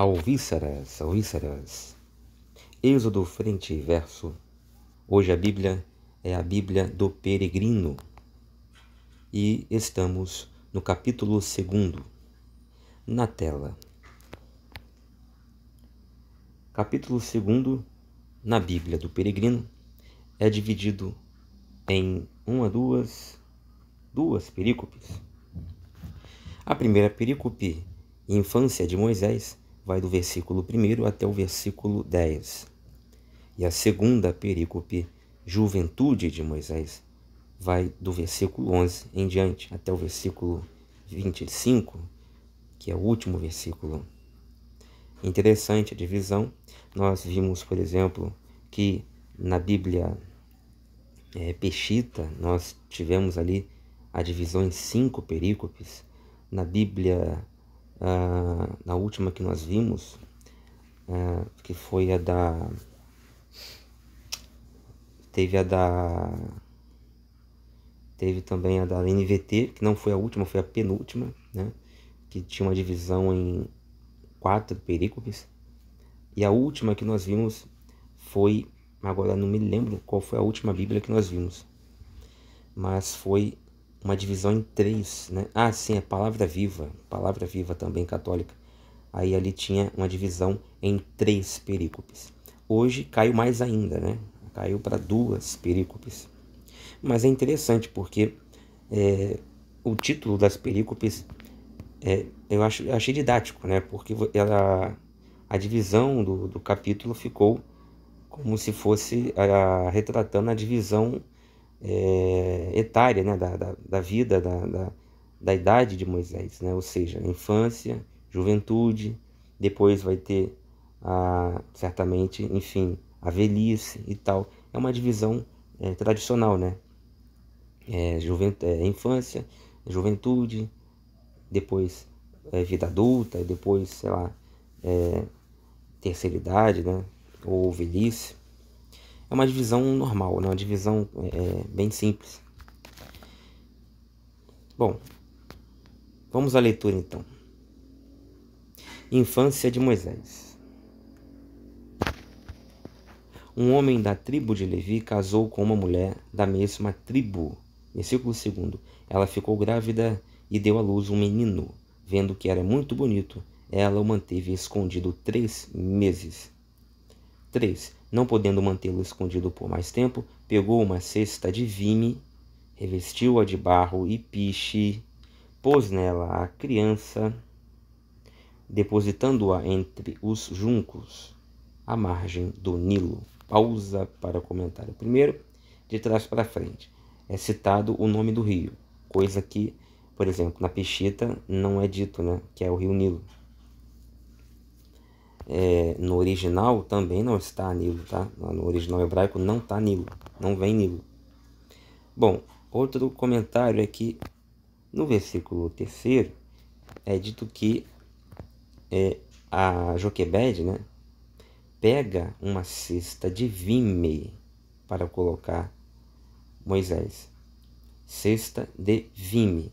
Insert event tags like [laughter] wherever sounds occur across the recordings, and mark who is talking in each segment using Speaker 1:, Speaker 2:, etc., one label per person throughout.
Speaker 1: Alvíceras, alvíceras. Êxodo frente e verso. Hoje a Bíblia é a Bíblia do peregrino. E estamos no capítulo 2. Na tela. Capítulo 2 na Bíblia do peregrino é dividido em uma, duas, duas perícopes. A primeira perícope, infância de Moisés, vai do versículo 1 até o versículo 10. E a segunda perícope, Juventude de Moisés, vai do versículo 11 em diante até o versículo 25, que é o último versículo. Interessante a divisão. Nós vimos, por exemplo, que na Bíblia é, Peshita nós tivemos ali a divisão em cinco perícopes. Na Bíblia ah, na última que nós vimos, ah, que foi a da. Teve a da. Teve também a da NVT, que não foi a última, foi a penúltima, né? Que tinha uma divisão em quatro perícopes. E a última que nós vimos foi, agora não me lembro qual foi a última Bíblia que nós vimos, mas foi uma divisão em três, né? Ah, sim, a é Palavra Viva, Palavra Viva também católica. Aí ali tinha uma divisão em três perícopes. Hoje caiu mais ainda, né? Caiu para duas perícopes. Mas é interessante porque é, o título das perícopes é, eu acho, achei didático, né? Porque ela, a divisão do, do capítulo ficou como se fosse a, ah, retratando a divisão é, etária né, da, da, da vida, da, da, da, idade de Moisés, né? ou seja, infância, juventude, depois vai ter a, certamente, enfim, a velhice e tal. É uma divisão é, tradicional, né? É, juvent... é, infância, juventude, depois é, vida adulta, depois, sei lá, é, terceira idade, né? Ou velhice. É uma divisão normal, né? uma divisão é, é, bem simples. Bom, vamos à leitura então. Infância de Moisés. Um homem da tribo de Levi casou com uma mulher da mesma tribo. Versículo 2. Ela ficou grávida e deu à luz um menino. Vendo que era muito bonito, ela o manteve escondido três meses. 3. Não podendo mantê-lo escondido por mais tempo, pegou uma cesta de vime, revestiu-a de barro e piche, pôs nela a criança, depositando-a entre os juncos à margem do Nilo. Pausa para comentário. Primeiro, de trás para frente, é citado o nome do rio, coisa que, por exemplo, na Peshita não é dito, né, que é o rio Nilo é, no original também não está Nilo, tá? No original hebraico não está Nilo, não vem Nilo. Bom, outro comentário é que no versículo terceiro é dito que é, a Joquebed, né, pega uma cesta de vime para colocar Moisés. Cesta de vime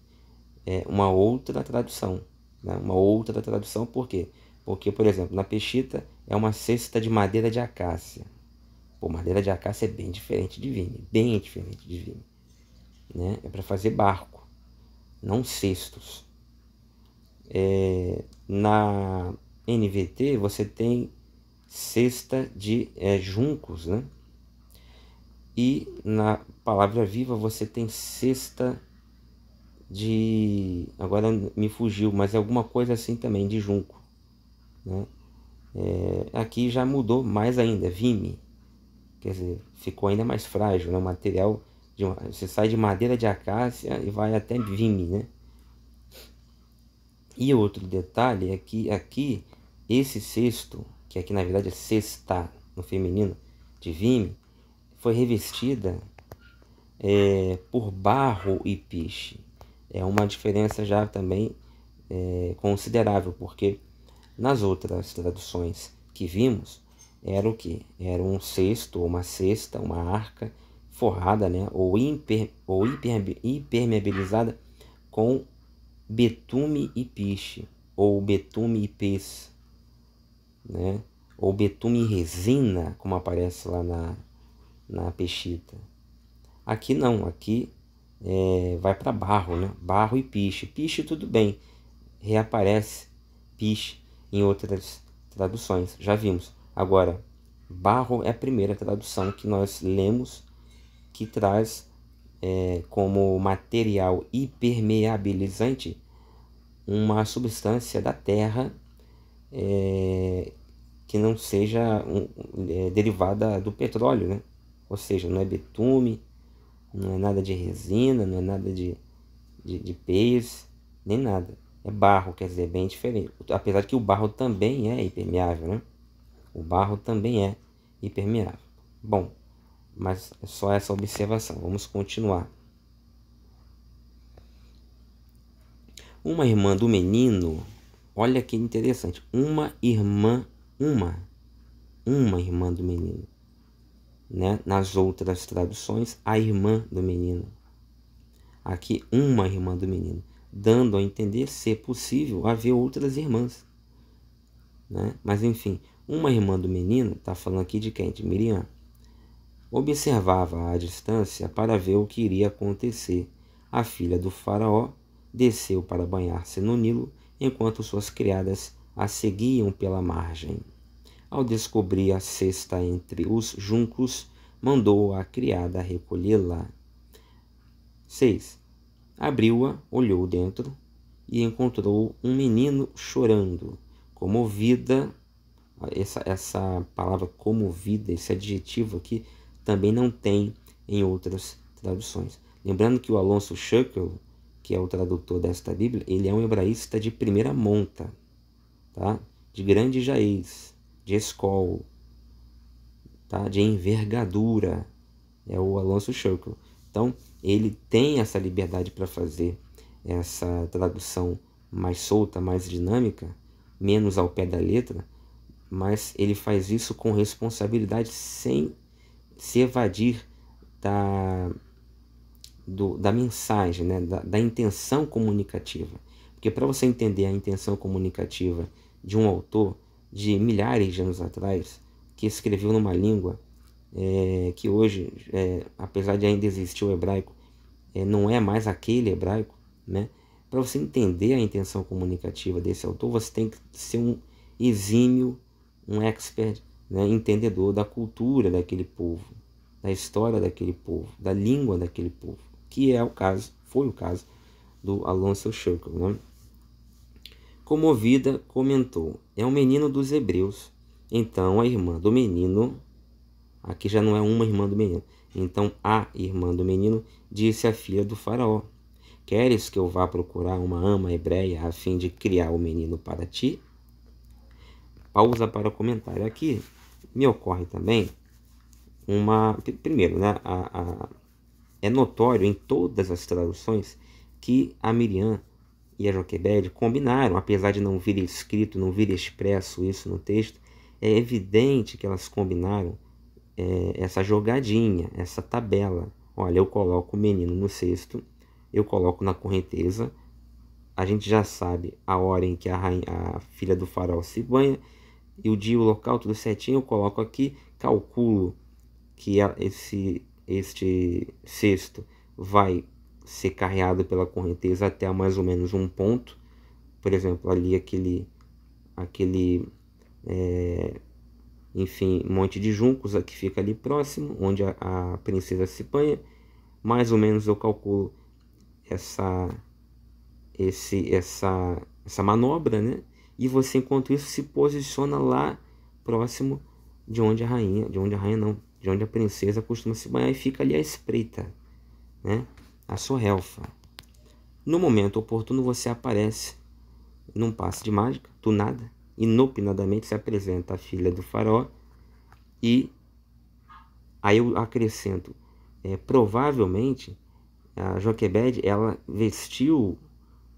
Speaker 1: é uma outra tradução, né? uma outra tradução por quê? Porque porque, por exemplo, na pechita é uma cesta de madeira de acácia. Pô, madeira de acácia é bem diferente de vinho, bem diferente de vinho. Né? É para fazer barco, não cestos. É, na NVT você tem cesta de é, juncos, né? E na palavra viva você tem cesta de. Agora me fugiu, mas é alguma coisa assim também, de junco. Né? É, aqui já mudou mais ainda, vime, quer dizer, ficou ainda mais frágil, né? o material, de, você sai de madeira de acácia e vai até vime, né? E outro detalhe é que aqui, esse cesto que aqui na verdade é cesta no feminino, de vime, foi revestida é, por barro e piche. É uma diferença já também é, considerável, porque nas outras traduções que vimos, era o que? Era um cesto, uma cesta, uma arca forrada né? ou, imper, ou impermeabilizada com betume e piche, ou betume e pes, né? ou betume e resina, como aparece lá na, na peixita. Aqui não, aqui é, vai para barro, né? barro e piche. Piche tudo bem, reaparece piche em outras traduções. Já vimos. Agora, barro é a primeira tradução que nós lemos que traz é, como material impermeabilizante uma substância da terra é, que não seja um, é, derivada do petróleo, né? Ou seja, não é betume, não é nada de resina, não é nada de, de, de peixe, nem nada é barro, quer dizer, bem diferente. Apesar de que o barro também é impermeável, né? O barro também é impermeável. Bom, mas é só essa observação. Vamos continuar. Uma irmã do menino, olha que interessante. Uma irmã, uma, uma irmã do menino. Né? Nas outras traduções, a irmã do menino. Aqui, uma irmã do menino dando a entender ser possível haver outras irmãs. Né? Mas enfim, uma irmã do menino, está falando aqui de quem? De Miriam, observava à distância para ver o que iria acontecer. A filha do faraó desceu para banhar-se no Nilo, enquanto suas criadas a seguiam pela margem. Ao descobrir a cesta entre os juncos, mandou a criada recolhê-la. 6. Abriu-a, olhou dentro e encontrou um menino chorando, comovida. Essa, essa palavra comovida, esse adjetivo aqui, também não tem em outras traduções. Lembrando que o Alonso Schuckel, que é o tradutor desta Bíblia, ele é um hebraísta de primeira monta, tá? de grande jaez, de escol, tá? de envergadura. É o Alonso Schuckel. Então, ele tem essa liberdade para fazer essa tradução mais solta, mais dinâmica, menos ao pé da letra, mas ele faz isso com responsabilidade sem se evadir da, do, da mensagem, né? da, da intenção comunicativa. Porque para você entender a intenção comunicativa de um autor de milhares de anos atrás, que escreveu numa língua é, que hoje, é, apesar de ainda existir o hebraico, é, não é mais aquele hebraico, né? Para você entender a intenção comunicativa desse autor, você tem que ser um exímio, um expert, né? entendedor da cultura daquele povo, da história daquele povo, da língua daquele povo, que é o caso, foi o caso do Alonso Schurkel, né? Comovida, comentou: É um menino dos hebreus. Então a irmã do menino, aqui já não é uma irmã do menino, então a irmã do menino disse à filha do faraó: Queres que eu vá procurar uma ama hebreia a fim de criar o menino para ti? Pausa para comentário. Aqui me ocorre também uma. Primeiro, né, a, a, é notório em todas as traduções que a Miriam e a Joquebed combinaram, apesar de não vir escrito, não vir expresso isso no texto, é evidente que elas combinaram é, essa jogadinha, essa tabela. Olha, eu coloco o menino no cesto, eu coloco na correnteza, a gente já sabe a hora em que a, rainha, a filha do faraó se banha, e o dia, o local, tudo certinho, eu coloco aqui, calculo que esse, este cesto vai ser carreado pela correnteza até mais ou menos um ponto, por exemplo, ali aquele, aquele é, enfim, Monte de Juncos, que fica ali próximo, onde a, a princesa se banha. Mais ou menos eu calculo essa, esse, essa, essa manobra, né? E você, enquanto isso, se posiciona lá próximo de onde a rainha, de onde a rainha não, de onde a princesa costuma se banhar e fica ali à espreita, né? A sua relfa. No momento oportuno, você aparece num passe de mágica, do nada, inopinadamente se apresenta a filha do faraó e aí eu acrescento, é, provavelmente a Joquebed ela vestiu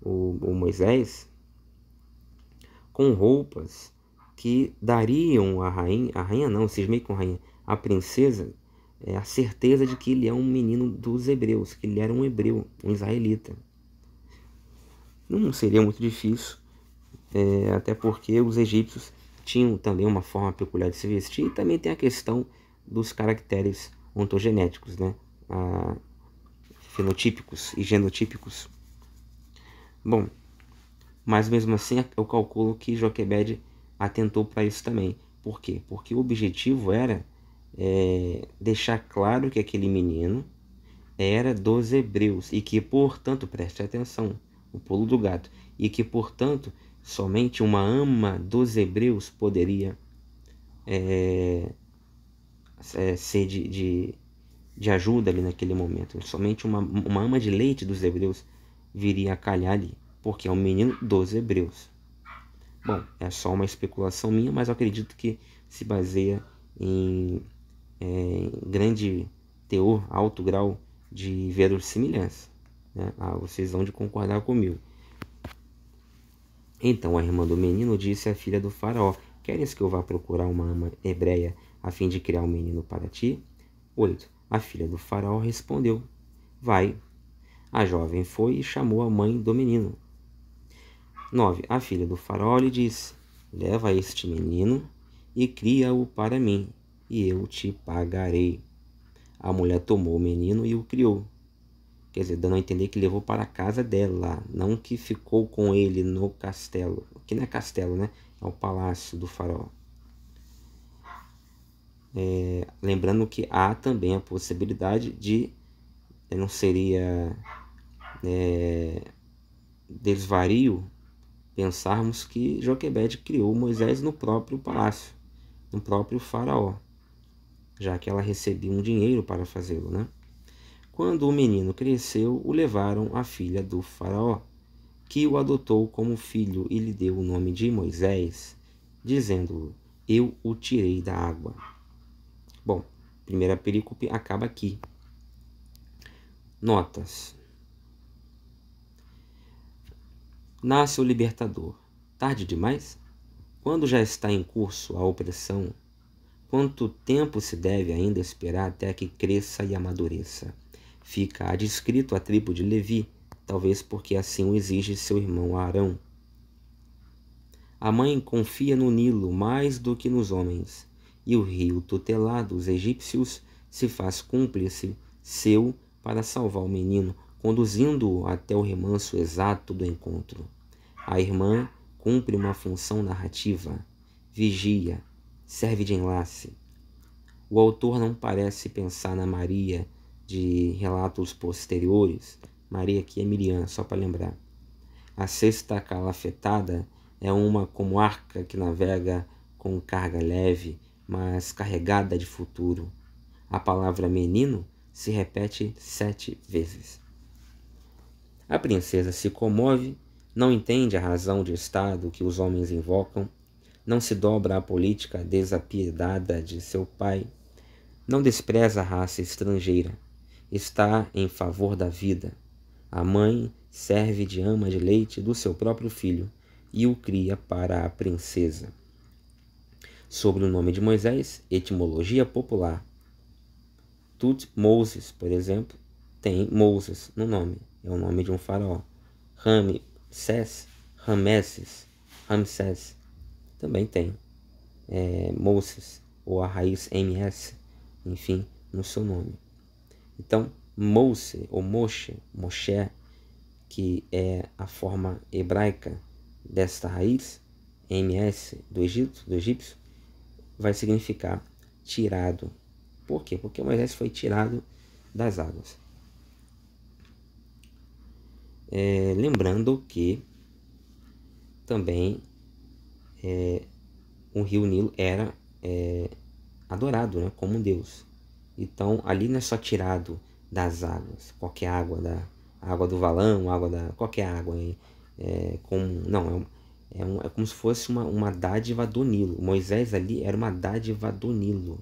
Speaker 1: o, o Moisés com roupas que dariam à rainha, a rainha não, cismei com a rainha, a princesa, é, a certeza de que ele é um menino dos hebreus, que ele era um hebreu, um israelita. Não seria muito difícil é, até porque os egípcios tinham também uma forma peculiar de se vestir e também tem a questão dos caracteres ontogenéticos, né? Ah, fenotípicos e genotípicos. Bom, mas mesmo assim eu calculo que Joquebed atentou para isso também. Por quê? Porque o objetivo era é, deixar claro que aquele menino era dos hebreus e que, portanto, preste atenção, o pulo do gato, e que, portanto, Somente uma ama dos hebreus poderia é, é, ser de, de, de, ajuda ali naquele momento. Somente uma, uma ama de leite dos hebreus viria a calhar ali, porque é um menino dos hebreus. Bom, é só uma especulação minha, mas eu acredito que se baseia em, é, em grande teor, alto grau de verossimilhança. Né? Ah, vocês vão de concordar comigo. Então a irmã do menino disse à filha do faraó: Queres que eu vá procurar uma ama hebreia a fim de criar um menino para ti? 8. A filha do faraó respondeu: Vai. A jovem foi e chamou a mãe do menino. 9. A filha do faraó lhe disse: Leva este menino e cria-o para mim, e eu te pagarei. A mulher tomou o menino e o criou. Quer dizer, dando a entender que levou para a casa dela, não que ficou com ele no castelo. Que não é castelo, né? É o palácio do faraó. É, lembrando que há também a possibilidade de né, não seria é, desvario pensarmos que Joquebed criou Moisés no próprio palácio, no próprio faraó, já que ela recebia um dinheiro para fazê-lo, né? Quando o menino cresceu, o levaram à filha do Faraó, que o adotou como filho e lhe deu o nome de Moisés, dizendo: Eu o tirei da água. Bom, a primeira perícope acaba aqui. Notas. Nasce o libertador. Tarde demais? Quando já está em curso a opressão, quanto tempo se deve ainda esperar até que cresça e amadureça? fica adscrito à tribo de Levi, talvez porque assim o exige seu irmão Arão. A mãe confia no Nilo mais do que nos homens, e o rio tutelado dos egípcios se faz cúmplice seu para salvar o menino, conduzindo-o até o remanso exato do encontro. A irmã cumpre uma função narrativa, vigia, serve de enlace. O autor não parece pensar na Maria de relatos posteriores, Maria aqui é Miriam, só para lembrar. A sexta calafetada é uma como arca que navega com carga leve, mas carregada de futuro. A palavra menino se repete sete vezes. A princesa se comove, não entende a razão de Estado que os homens invocam, não se dobra à política desapiedada de seu pai, não despreza a raça estrangeira, está em favor da vida. A mãe serve de ama de leite do seu próprio filho e o cria para a princesa. Sobre o nome de Moisés, etimologia popular. Tut Moses, por exemplo, tem Moses no nome, é o nome de um faraó. Ramses, Rameses, Ramses, também tem é, Moses, ou a raiz MS, enfim, no seu nome. Então, Mose ou Moshe, Moshe, que é a forma hebraica desta raiz, MS do Egito, do egípcio, vai significar tirado. Por quê? Porque Moisés foi tirado das águas. É, lembrando que também é, o rio Nilo era é, adorado né, como um deus. Então ali não é só tirado das águas, qualquer água da água do valão, água da qualquer água, é, como não é, é, um, é como se fosse uma, uma dádiva do Nilo. Moisés ali era uma dádiva do Nilo,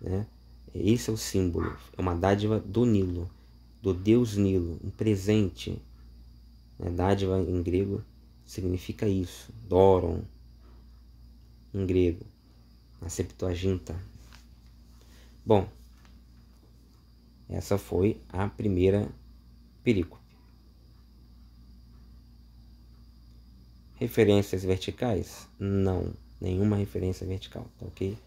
Speaker 1: né? Esse é o símbolo, é uma dádiva do Nilo, do Deus Nilo, um presente. Né? Dádiva em grego significa isso, doron, em grego, a Septuaginta, Bom, essa foi a primeira perícope. Referências verticais? Não, nenhuma referência vertical, tá ok?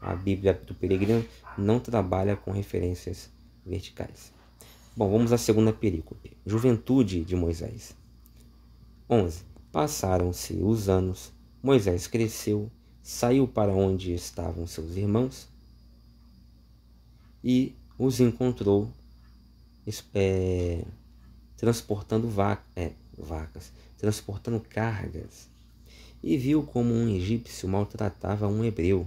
Speaker 1: A Bíblia do Peregrino não trabalha com referências verticais. Bom, vamos à segunda perícope. Juventude de Moisés. 11. Passaram-se os anos, Moisés cresceu, saiu para onde estavam seus irmãos e os encontrou é, transportando va é, vacas, transportando cargas, e viu como um egípcio maltratava um hebreu,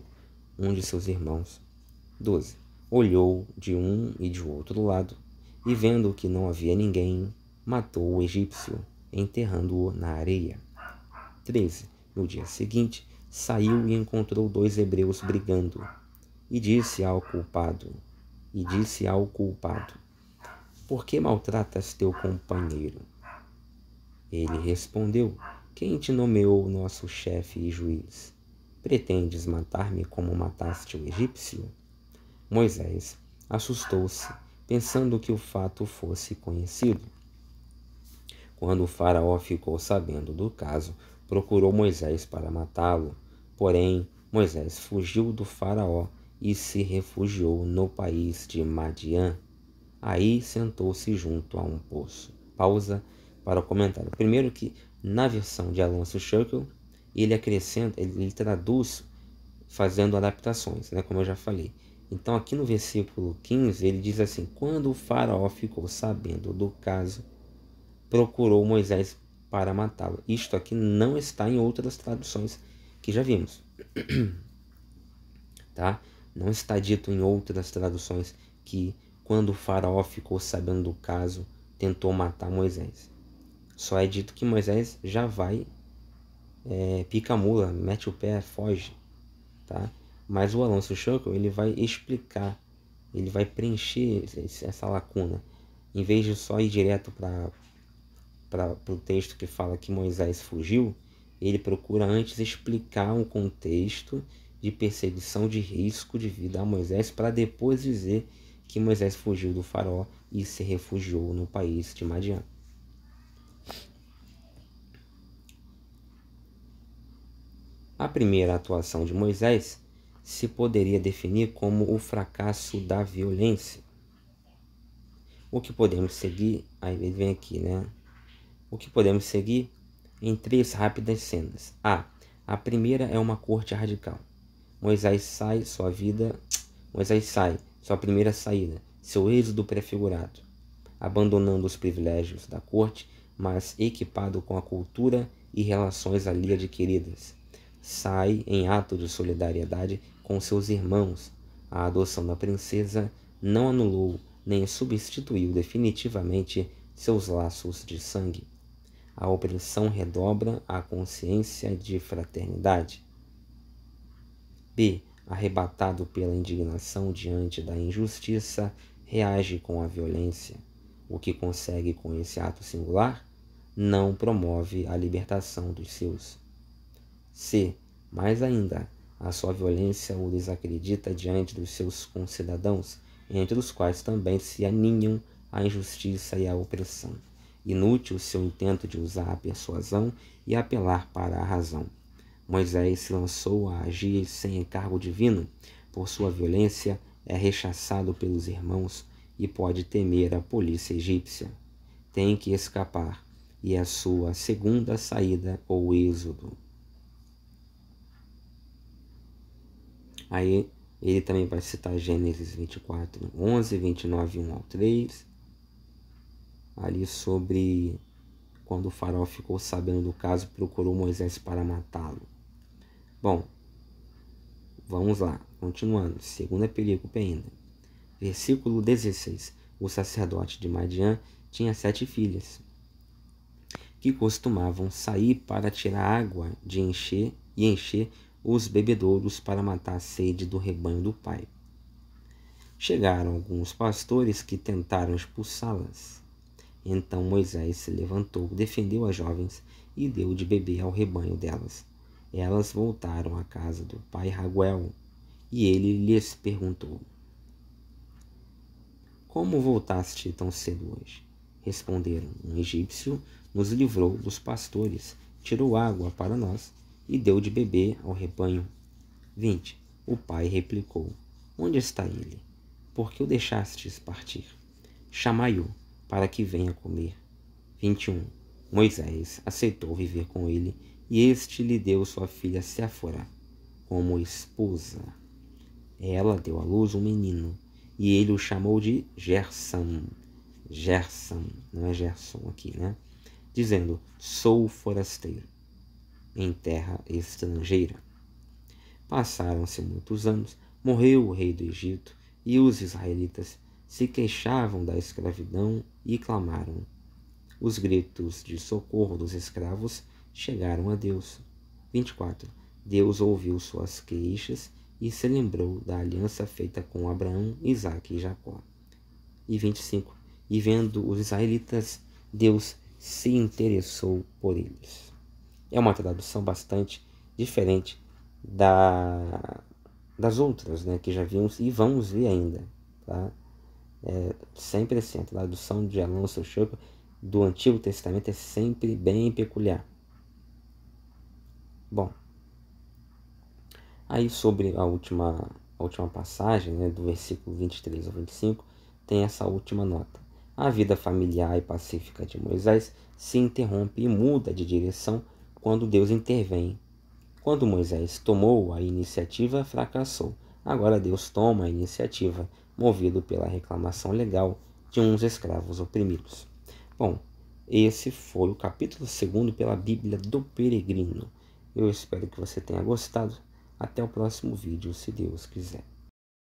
Speaker 1: um de seus irmãos. 12. Olhou de um e de outro lado, e vendo que não havia ninguém, matou o egípcio, enterrando-o na areia. 13. No dia seguinte, saiu e encontrou dois hebreus brigando, e disse ao culpado: e disse ao culpado: Por que maltratas teu companheiro? Ele respondeu: Quem te nomeou nosso chefe e juiz? Pretendes matar-me como mataste o egípcio? Moisés assustou-se, pensando que o fato fosse conhecido. Quando o Faraó ficou sabendo do caso, procurou Moisés para matá-lo. Porém, Moisés fugiu do Faraó e se refugiou no país de Madian. Aí sentou-se junto a um poço. Pausa para o comentário. Primeiro que na versão de Alonso Schuckel, ele acrescenta, ele, ele traduz fazendo adaptações, né, como eu já falei. Então aqui no versículo 15, ele diz assim: "Quando o faraó ficou sabendo do caso, procurou Moisés para matá-lo". Isto aqui não está em outras traduções que já vimos. [clears throat] tá? Não está dito em outras traduções que, quando o faraó ficou sabendo do caso, tentou matar Moisés. Só é dito que Moisés já vai, é, pica a mula, mete o pé, foge. Tá? Mas o Alonso Choco ele vai explicar, ele vai preencher essa lacuna. Em vez de só ir direto para o texto que fala que Moisés fugiu, ele procura antes explicar um contexto de perseguição de risco de vida a Moisés para depois dizer que Moisés fugiu do faraó e se refugiou no país de Madian. A primeira atuação de Moisés se poderia definir como o fracasso da violência. O que podemos seguir, aí ele vem aqui, né? O que podemos seguir em três rápidas cenas. A. A primeira é uma corte radical. Moisés sai, sua vida. Moisés sai, sua primeira saída, seu êxodo prefigurado, abandonando os privilégios da corte, mas equipado com a cultura e relações ali adquiridas. Sai em ato de solidariedade com seus irmãos. A adoção da princesa não anulou nem substituiu definitivamente seus laços de sangue. A opressão redobra a consciência de fraternidade. P, arrebatado pela indignação diante da injustiça, reage com a violência. O que consegue com esse ato singular não promove a libertação dos seus. C, mais ainda, a sua violência o desacredita diante dos seus concidadãos, entre os quais também se aninham a injustiça e a opressão. Inútil seu intento de usar a persuasão e apelar para a razão. Moisés se lançou a agir sem encargo divino. Por sua violência, é rechaçado pelos irmãos e pode temer a polícia egípcia. Tem que escapar, e é a sua segunda saída ou êxodo. Aí ele também vai citar Gênesis 24, 11, 29, 1 ao 3, ali sobre quando o faraó ficou sabendo do caso, procurou Moisés para matá-lo. Bom, vamos lá, continuando. Segunda é perícope ainda. Versículo 16. O sacerdote de Madian tinha sete filhas, que costumavam sair para tirar água de encher e encher os bebedouros para matar a sede do rebanho do pai. Chegaram alguns pastores que tentaram expulsá-las. Então Moisés se levantou, defendeu as jovens e deu de beber ao rebanho delas. Elas voltaram à casa do pai Raguel e ele lhes perguntou: Como voltaste tão cedo hoje? Responderam: Um egípcio nos livrou dos pastores, tirou água para nós e deu de beber ao rebanho. 20. O pai replicou: Onde está ele? Por que o deixastes partir? Chamai-o para que venha comer. 21. Moisés aceitou viver com ele e este lhe deu sua filha Séfora como esposa. Ela deu à luz um menino, e ele o chamou de Gerson. Gerson, não é Gerson aqui, né? Dizendo: Sou forasteiro em terra estrangeira. Passaram-se muitos anos, morreu o rei do Egito, e os israelitas se queixavam da escravidão e clamaram. Os gritos de socorro dos escravos chegaram a Deus. 24. Deus ouviu suas queixas e se lembrou da aliança feita com Abraão, Isaque e Jacó. E 25. E vendo os israelitas, Deus se interessou por eles. É uma tradução bastante diferente da, das outras né, que já vimos e vamos ver ainda. Tá? É, sempre assim, a tradução de Alonso Schopp do Antigo Testamento é sempre bem peculiar. Bom, aí sobre a última, a última passagem, né, do versículo 23 ao 25, tem essa última nota. A vida familiar e pacífica de Moisés se interrompe e muda de direção quando Deus intervém. Quando Moisés tomou a iniciativa, fracassou. Agora Deus toma a iniciativa, movido pela reclamação legal de uns escravos oprimidos. Bom, esse foi o capítulo 2 pela Bíblia do Peregrino. Eu espero que você tenha gostado. Até o próximo vídeo, se Deus quiser.